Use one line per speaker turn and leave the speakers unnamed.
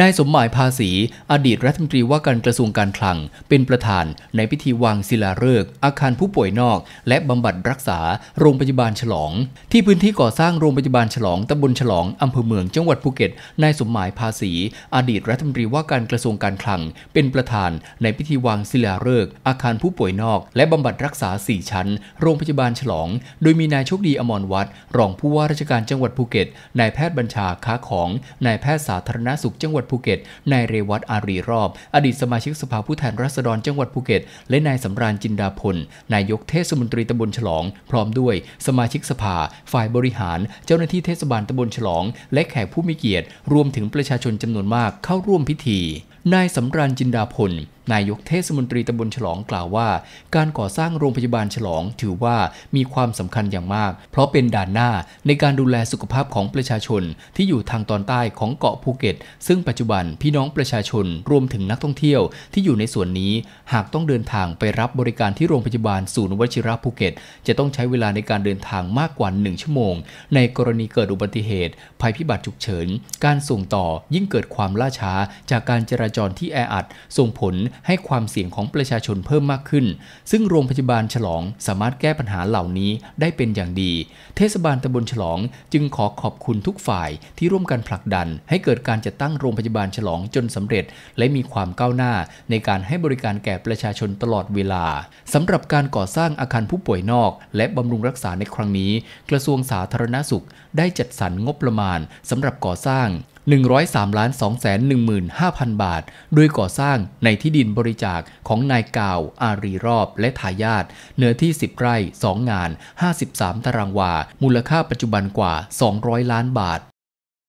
นายสมหมายภาษีอดีตรัฐมนตรีว่าการกระทรวงการคลัง เป็นประธาน ในพิธีวางศิลาฤกษ์อาคารผู้ป่วยนอกและบำบัดรักษาโรงพยาบาลฉลอง ที่พื้นที่ก่อสร้างโรงพยาบาลฉลองตำบลฉลองอำเภอเมืองจังหวัดภูเก็ตนายสมหมายภาษีอดีตรัฐมนตรีว่าการกระทรวงการคลัง เป็นประธานในพิธีวางศิลาฤกษ์อาคารผู้ป่วยนอกและบำบัดรักษา 4 ชั้น โรงพยาบาลฉลอง โดยมีนายโชคดีอมรวัตรรองผู้ว่าราชการจังหวัดภูเก็ตนายแพทย์บัญชาค้าของนายแพทย์สาธารณสุขจังหวัดภูเก็ตนายเรวัตอารีรอบ อดีตสมาชิกสภาผู้แทนราษฎรจังหวัดภูเก็ตและนายสำราญจินดาพลนายกเทศมนตรีตำบลฉลอง พร้อมด้วยสมาชิกสภา ฝ่ายบริหาร เจ้าหน้าที่เทศบาลตำบลฉลอง และแขกผู้มีเกียรติ รวมถึงประชาชนจำนวนมากเข้าร่วมพิธีนายสำราญจินดาพลนายกเทศมนตรีตำบลฉลองกล่าวว่า การก่อสร้างโรงพยาบาลฉลองถือว่ามีความสำคัญอย่างมาก เพราะเป็นด่านหน้าในการดูแลสุขภาพของประชาชนที่อยู่ทางตอนใต้ของเกาะภูเก็ต ซึ่งปัจจุบันพี่น้องประชาชนรวมถึงนักท่องเที่ยวที่อยู่ในส่วนนี้ หากต้องเดินทางไปรับบริการที่โรงพยาบาลศูนย์วชิระภูเก็ต จะต้องใช้เวลาในการเดินทางมากกว่า 1 ชั่วโมง ในกรณีเกิดอุบัติเหตุ ภัยพิบัติฉุกเฉิน การส่งต่อยิ่งเกิดความล่าช้าจากการจราจรที่แออัดส่งผลให้ความเสี่ยงของประชาชนเพิ่มมากขึ้น ซึ่งโรงพยาบาลฉลองสามารถแก้ปัญหาเหล่านี้ได้เป็นอย่างดี เทศบาลตำบลฉลองจึงขอขอบคุณทุกฝ่ายที่ร่วมกันผลักดัน ให้เกิดการจัดตั้งโรงพยาบาลฉลองจนสำเร็จ และมีความก้าวหน้า ในการให้บริการแก่ประชาชนตลอดเวลา สำหรับการก่อสร้างอาคารผู้ป่วยนอก และบำรุงรักษาในครั้งนี้ กระทรวงสาธารณสุข ได้จัดสรรงบประมาณ สำหรับก่อสร้าง103ล้าน215,000 บาท โดยก่อสร้างในที่ดินบริจาคของนายกาว อารีรอบและทายาท เนื้อที่ 10 ไร่ 2 งาน 53 ตารางวา มูลค่าปัจจุบันกว่า 200 ล้านบาท